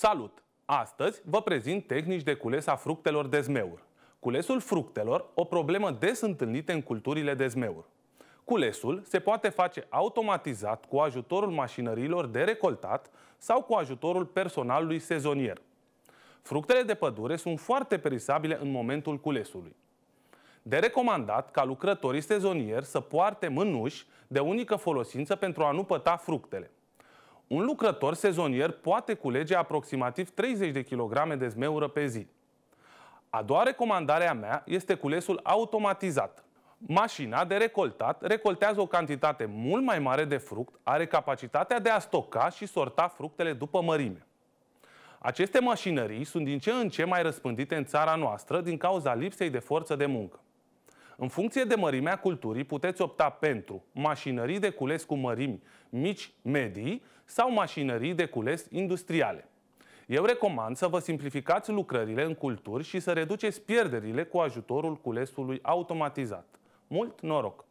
Salut! Astăzi vă prezint tehnici de cules a fructelor de zmeur. Culesul fructelor, o problemă des întâlnită în culturile de zmeur. Culesul se poate face automatizat cu ajutorul mașinărilor de recoltat sau cu ajutorul personalului sezonier. Fructele de pădure sunt foarte perisabile în momentul culesului. De recomandat ca lucrătorii sezonieri să poarte mânuși de unică folosință pentru a nu păta fructele. Un lucrător sezonier poate culege aproximativ 30 de kg de zmeură pe zi. A doua recomandare a mea este culesul automatizat. Mașina de recoltat recoltează o cantitate mult mai mare de fruct, are capacitatea de a stoca și sorta fructele după mărime. Aceste mașinării sunt din ce în ce mai răspândite în țara noastră din cauza lipsei de forță de muncă. În funcție de mărimea culturii, puteți opta pentru mașinării de cules cu mărimi mici, medii sau mașinării de cules industriale. Eu recomand să vă simplificați lucrările în culturi și să reduceți pierderile cu ajutorul culesului automatizat. Mult noroc!